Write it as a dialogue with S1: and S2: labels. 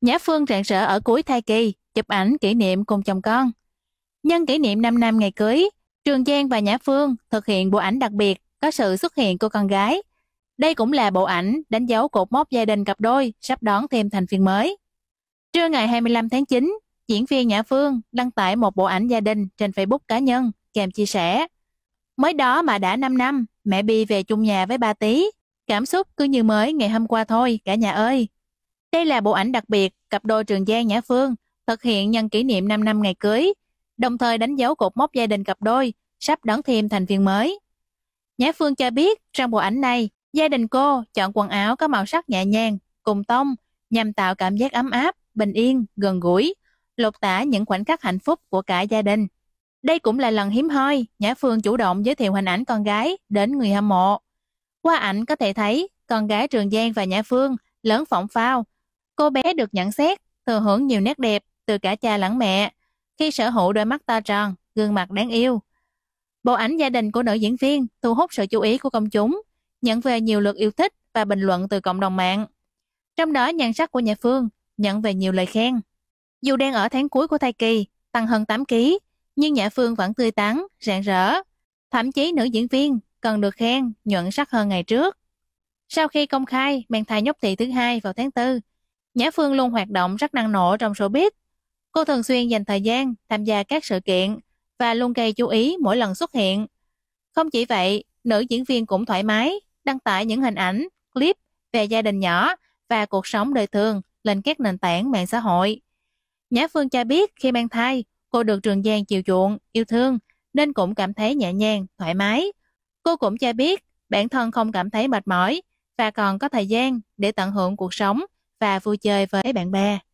S1: Nhã Phương rạng rỡ ở cuối thai kỳ, chụp ảnh kỷ niệm cùng chồng con. Nhân kỷ niệm 5 năm ngày cưới, Trường Giang và Nhã Phương thực hiện bộ ảnh đặc biệt có sự xuất hiện của con gái. Đây cũng là bộ ảnh đánh dấu cột mốc gia đình cặp đôi sắp đón thêm thành viên mới. Trưa ngày 25 tháng 9, diễn viên Nhã Phương đăng tải một bộ ảnh gia đình trên Facebook cá nhân kèm chia sẻ. Mới đó mà đã 5 năm, mẹ Bi về chung nhà với ba tí. Cảm xúc cứ như mới ngày hôm qua thôi, cả nhà ơi. Đây là bộ ảnh đặc biệt cặp đôi Trường Giang Nhã Phương thực hiện nhân kỷ niệm 5 năm ngày cưới, đồng thời đánh dấu cột mốc gia đình cặp đôi, sắp đón thêm thành viên mới. Nhã Phương cho biết trong bộ ảnh này, gia đình cô chọn quần áo có màu sắc nhẹ nhàng, cùng tông, nhằm tạo cảm giác ấm áp, bình yên, gần gũi, lột tả những khoảnh khắc hạnh phúc của cả gia đình. Đây cũng là lần hiếm hoi Nhã Phương chủ động giới thiệu hình ảnh con gái đến người hâm mộ. Qua ảnh có thể thấy con gái Trường Giang và Nhã Phương lớn phỏng phao, Cô bé được nhận xét, thừa hưởng nhiều nét đẹp từ cả cha lẫn mẹ, khi sở hữu đôi mắt to tròn, gương mặt đáng yêu. Bộ ảnh gia đình của nữ diễn viên thu hút sự chú ý của công chúng, nhận về nhiều lượt yêu thích và bình luận từ cộng đồng mạng. Trong đó nhan sắc của nhà Phương nhận về nhiều lời khen. Dù đang ở tháng cuối của thai kỳ, tăng hơn 8 kg, nhưng nhà Phương vẫn tươi tắn, rạng rỡ. Thậm chí nữ diễn viên cần được khen nhuận sắc hơn ngày trước. Sau khi công khai mang thai nhóc thị thứ hai vào tháng 4, Nhã Phương luôn hoạt động rất năng nổ trong showbiz. Cô thường xuyên dành thời gian tham gia các sự kiện và luôn gây chú ý mỗi lần xuất hiện. Không chỉ vậy, nữ diễn viên cũng thoải mái đăng tải những hình ảnh, clip về gia đình nhỏ và cuộc sống đời thường lên các nền tảng mạng xã hội. Nhã Phương cho biết khi mang thai, cô được Trường Giang chiều chuộng, yêu thương nên cũng cảm thấy nhẹ nhàng, thoải mái. Cô cũng cho biết bản thân không cảm thấy mệt mỏi và còn có thời gian để tận hưởng cuộc sống và vui chơi với bạn bè.